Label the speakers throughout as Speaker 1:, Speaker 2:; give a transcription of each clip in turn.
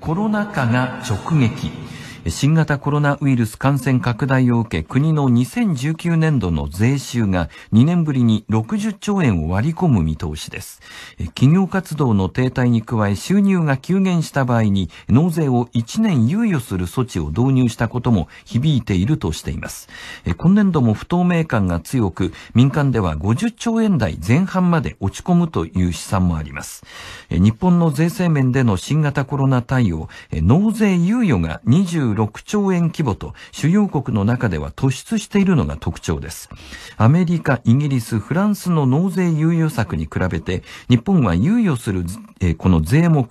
Speaker 1: コロナ禍が直撃。新型コロナウイルス感染拡大を受け、国の2019年度の税収が2年ぶりに60兆円を割り込む見通しです。企業活動の停滞に加え収入が急減した場合に納税を1年猶予する措置を導入したことも響いているとしています。今年度も不透明感が強く、民間では50兆円台前半まで落ち込むという試算もあります。日本の税制面での新型コロナ対応、納税猶予が25 26兆円規模と主要国の中では突出しているのが特徴です。アメリカ、イギリス、フランスの納税猶予策に比べて、日本は猶予する、えこの税目、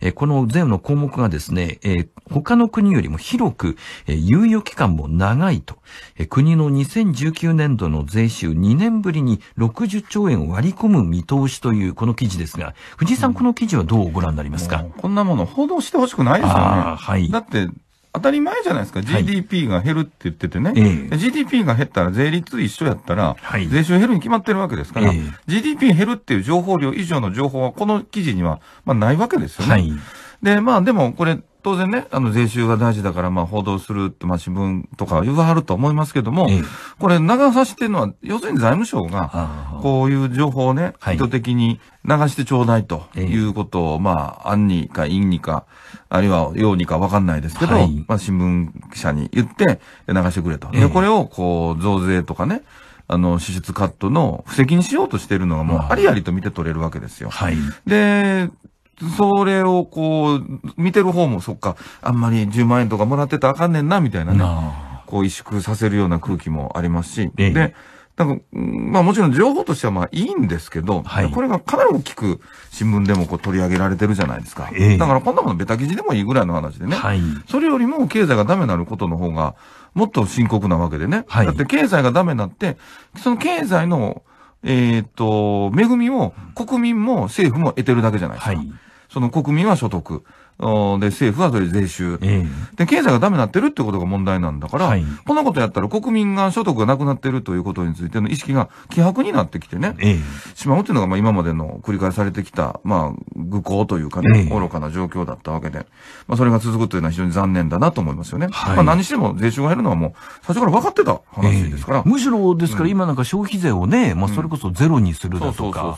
Speaker 1: えこの税の項目がですね、え他の国よりも広く、え猶予期間も長いと、え国の2019年度の税収2年ぶりに60兆円を割り込む見通しというこの記事ですが、藤井さん、この記事はどうご覧になりますか、こんなもの
Speaker 2: 報道してほしくないですよね。はい、だって当たり前じゃないですか、GDP が減るって言っててね、はい、GDP が減ったら税率一緒やったら、はい、税収減るに決まってるわけですから、GDP 減るっていう情報量以上の情報は、この記事には、まあ、ないわけですよね。はい、で、まあ、でもこれ、当然ね、あの税収が大事だから、まあ、報道するって、まあ、新聞とか言わはると思いますけども、ええ、これ、流さしてるのは、要するに財務省が、こういう情報をね、意図的に流してちょうだいということを、え、まあ、案にか陰にか、あるいはようにかわかんないですけど、はい、まあ、新聞記者に言って、流してくれと。で、これを、こう、増税とかね、あの、支出カットの布石にしようとしているのがもうありありと見て取れるわけですよ。はい。で、それをこう、見てる方も、そっか、あんまり10万円とかもらってたらあかんねんな、みたいなね、こう萎縮させるような空気もありますし、ええ、で、なんか、まあもちろん情報としてはまあいいんですけど、はい、これがかなり大きく新聞でもこう取り上げられてるじゃないですか。えだからこんなものベタ記事でもいいぐらいの話でね。はい、それよりも経済がダメになることの方がもっと深刻なわけでね。はい、だって経済がダメになって、その経済の、えっ、と、恵みを国民も政府も得てるだけじゃないですか。はいその国民は所得、で、政府はそれ税収、えー、で、経済がダメになってるってことが問題なんだから、はい、こんなことやったら国民が所得がなくなってるということについての意識が希薄になってきてね、えー、しまうっていうのが、まあ、今までの繰り返されてきた、まあ、愚行というかね、えー、愚かな状況だったわけで、まあ、それが続くというのは非常に残念だなと思いますよね。はい、まあ、何しても税収が減るのはもう、最初から分かってた話ですから。むしろ、ですから今なんか消費税をね、うん、まあ、それこそゼロにするだとか、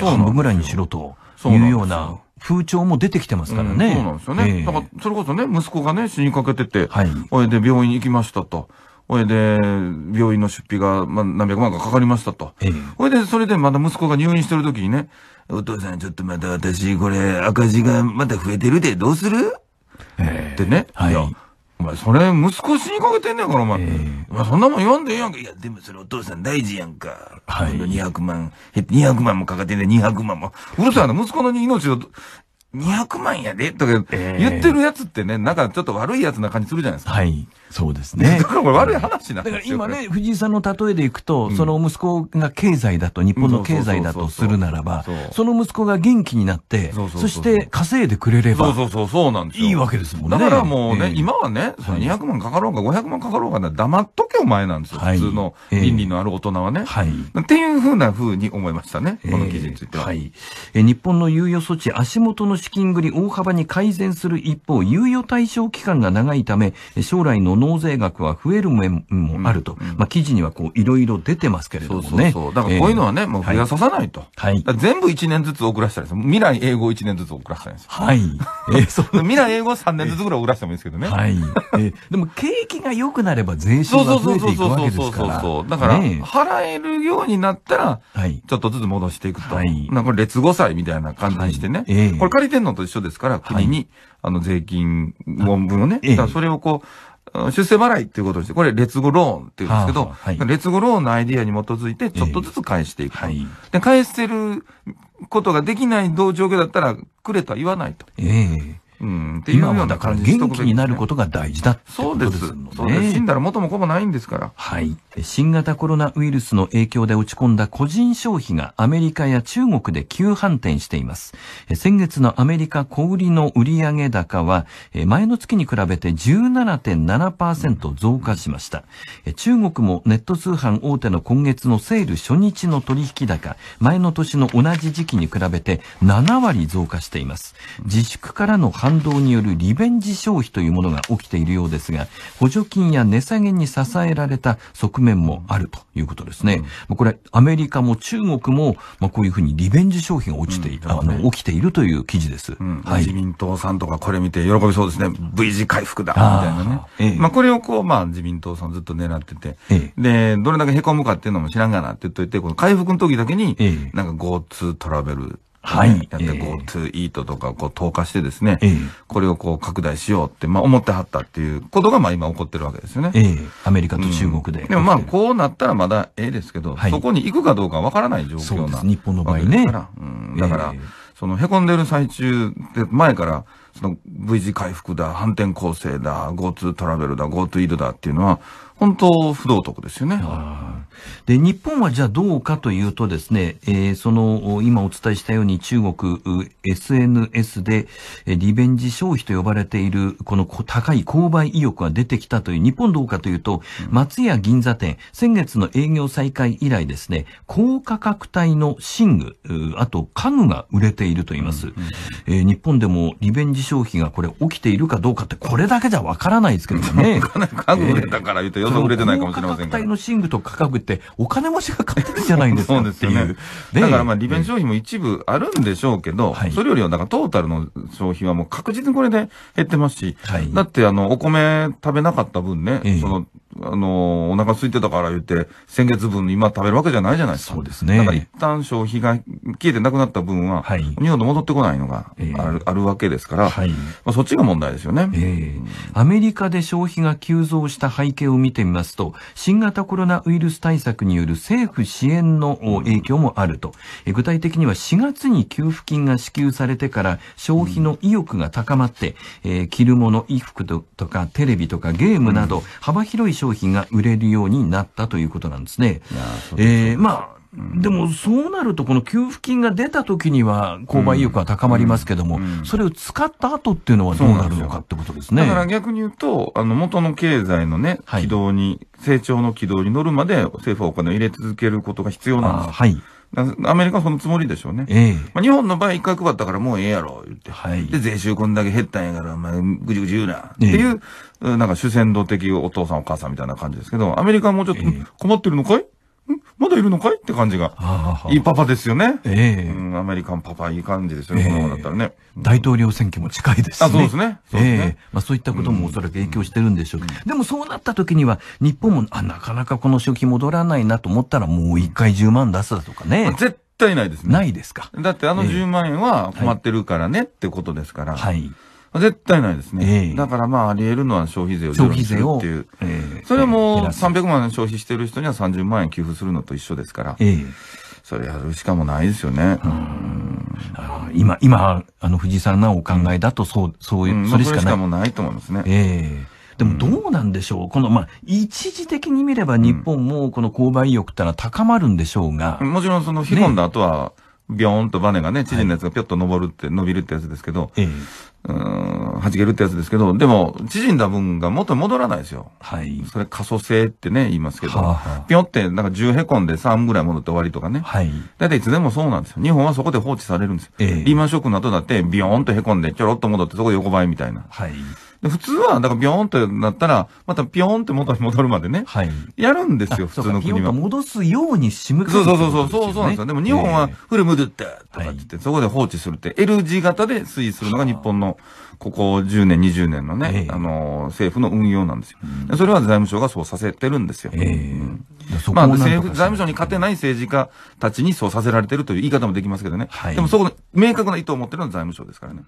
Speaker 2: 半分ぐらいにしろというような
Speaker 1: 風潮も出てきてますからね。ね。そうなんですよね。
Speaker 2: えー、だから、それこそね、息子がね、死にかけてて、はい。おいで病院行きましたと。おいで、病院の出費が、まあ、何百万かかかりましたと。ほ、え、い、で、それでまだ息子が入院してる時にね、お父さんちょっとまた私、これ赤字がまた増えてるで、どうする、えー、ってね。はい。いやお前、それ、息子死にかけてんねやから、お前。お前そんなもん言わんでええやんか。いや、でもそれお父さん大事やんか。はい。200万、減って200万もかかってんね200万も。うるさいな、息子の命を200万やでとか言ってるやつってね、なんかちょっと悪いやつな感じするじゃないですか。はい。そうですね。だから悪い話なんだから今ね、
Speaker 1: 藤井さんの例えでいくと、うん、その息子が経済だと、日本の経済だとするならば、その息子が元気になって、そして稼いでくれれば、そう
Speaker 2: そうそう、なんですよ。いいわけですもんね。だからもうね、えー、今はね、その200万かかろうが500万かかろうが黙っとけお前なんですよ。はい、普通の倫理のある大人はね。えー、はい。っていうふうなふうに思いましたね、この記事については。えー、はい。え日本の猶予措置、足元の資金繰り大幅に
Speaker 1: 改善する一方、猶予対象期間が長いため、将来の納税額は増える
Speaker 2: 面もあると、まあ、記事にはこういろいろ出てますけれどもね。そうそうだからこういうのはね、もう増やささないと。はい、全部1年ずつ送らせたらいいです。未来英語1年ずつ送らせた らいいです。はい。えー、そう。未来英語3年ずつぐらい送らせてもいいですけどね。はい。えー、でも景気が良くなれば税収が増えていくわけですから。そうそうそうそうそう。だから、払えるようになったら、はい、ちょっとずつ戻していくと。はい、なんか劣後債みたいな感じにしてね。はい、えー、これ借りてんのと一緒ですから、国に、はい、あの税金分をね。はえー、だからそれをこう、出世払いっていうことにして、これ、劣後ローンっていうんですけど、はい、劣後ローンのアイディアに基づいて、ちょっとずつ返していく、えーはい、で、返せることができない同状況だったら、くれとは言わないと。
Speaker 1: ええーうん、っていうような感じ元気にな
Speaker 2: ることが大事だってことですよね。そうです。死んだら元も
Speaker 1: 子もないんですから。はい。新型コロナウイルスの影響で落ち込んだ個人消費がアメリカや中国で急反転しています。先月のアメリカ小売りの売上高は、前の月に比べて17.7%増加しました。中国もネット通販大手の今月のセール初日の取引高、前の年の同じ時期に比べて7割増加しています。自粛からの反動によるリベンジ消費というものが起きているようですが、補助金や値下げに支えられた側面もあるということですね。うん、これ、アメリカも中国も、まあ、こういうふうにリベンジ消費が落ちて、うん、あの起きているという記事です、うん、はい、自民
Speaker 2: 党さんとかこれ見て喜びそうですね。V 字回復だ、みたいなね。ええ、まあ、これをこう、まあ、自民党さんずっと狙ってて、え、で、どれだけ凹むかっていうのも知らんがなって言っといて、この回復の時だけに、なんか GoTo トラベルはい。やって GoTo イートとかこう投下してですね、えー、これをこう拡大しようって、まあ思ってはったっていうことがまあ今起こってるわけですよね。えー、アメリカと中国で、うん、でもまあこうなったらまだええですけど、はい、そこに行くかどうかわからない状況な日本の場合ね。だから、うんだから、その凹んでる最中で前から、その V 字回復だ、反転攻勢だ、GoTo トラベルだ、GoTo イー t だっていうのは、本当、不道徳ですよね。で、日本はじゃあどうかというとですね、
Speaker 1: えー、その、今お伝えしたように中国、SNS で、リベンジ消費と呼ばれている、この高い購買意欲が出てきたという、日本どうかというと、松屋銀座店、先月の営業再開以来ですね、高価格帯の寝具、あと家具が売れていると言います。えー、日本でもリベンジ消費がこれ起きているかどうかって、これだけじゃわからないですけどね。家具売れた
Speaker 2: から言うと、が売れてないかもしれませんが。価帯の寝具と価格って、お金持ちが買ってるんじゃないんですかそうですよね。だからまあ、利便消費も一部あるんでしょうけど、はい、それよりは、なんかトータルの消費はもう確実にこれで減ってますし、はい、だってあの、お米食べなかった分ね、えー、その、あの、お腹空いてたから言って、先月分今食べるわけじゃないじゃないですか。そうですね。だから一旦消費が消えてなくなった分は、はい、日本で戻ってこないのがあるえー、あるわけですから、はいまあ、そっちが問題ですよね、えー、アメリカ
Speaker 1: で消費が急増した背景を見てみますと、新型コロナウイルス対策による政府支援の影響もあると。うん、具体的には4月に給付金が支給されてから消費の意欲が高まって、うん、えー、着るもの、衣服とかテレビとかゲームなど、幅広い商品が売れるようになったということなんですね。すえー、まあでもそうなると、この給付金が出た時には、購買意欲は高まりますけども、それを使った後っていうのはどうなるのかってことで
Speaker 2: すね。すだから逆に言うと、あの、元の経済のね、軌道に、はい、成長の軌道に乗るまで、政府はお金を入れ続けることが必要なんです。はい。アメリカはそのつもりでしょうね。ええまあ、日本の場合、一回配ったからもうええやろ、言って。はい、で、税収こんだけ減ったんやから、お前、ぐじぐじ言うな、っていう、なんか主戦道的お父さんお母さんみたいな感じですけど、アメリカはもうちょっと、困ってるのかい、まだいるのかいって感じが。いいパパですよね。ええーうん、アメリカンパパ、いい感じですよね、このままだったらね。大統領選挙も近いですし、ね、あ、そうですね。すねえ
Speaker 1: えー、まあそういったこともおそらく影響してるんでしょう。うん、でもそうなった時には、日本も、あ、なかなかこの初期戻らないなと思ったら、もう一回10万出すだとか
Speaker 2: ね。絶対ないですね。ないですか。だってあの10万円は困ってるからね、ってことですから。はい。絶対ないですね。えー、だからまあ、あり得るのは消費税を消費税をっていう、えそれも300万円消費してる人には30万円給付するのと一緒ですから、ええ、それやるしかもないですよね。今、今、あの藤井さんのお考えだと、そう、
Speaker 1: そういう、うん、それしかない。それしかもないと思いますね。ええでもどうなんでしょう、うん、この、まあ、一時的に見れば日本もこの購買意欲ってのは高まるんでしょうが。う
Speaker 2: ん、もちろんその、引きんだ後は、ビョーンとバネがね、知んのやつがぴょっと登るって、伸びるってやつですけど、ええ、うん、弾けるってやつですけど、でも、縮んだ分が元に戻らないですよ。はい。それ、可塑性ってね、言いますけど、はあはあ、ぴょって、なんか10へこんで3ぐらい戻って終わりとかね。はい。だいたいいつでもそうなんですよ。日本はそこで放置されるんですよ。えー、リーマンショックの後だって、ビヨーンとへこんで、ちょろっと戻って、そこで横ばいみたいな。はい。普通は、だからビョーンとなったら、またビョーンって元に戻るまでね。はい。やるんですよ、普通の国は。戻すように仕向ける、ね、そうそうそう、そうそうなんですよ。でも日本は、フルムドゥッとかって言って、そこで放置するって、L 字型で推移するのが日本のここ10年、20年のね、えー、あの、政府の運用なんですよ、うん、それは財務省がそうさせてるんですよ。えー、うんまあ、政府、財務省に勝てない政治家たちにそうさせられてるという言い方もできますけどね。はい、でもそこの明確な意図を持ってるのは財務省ですからね。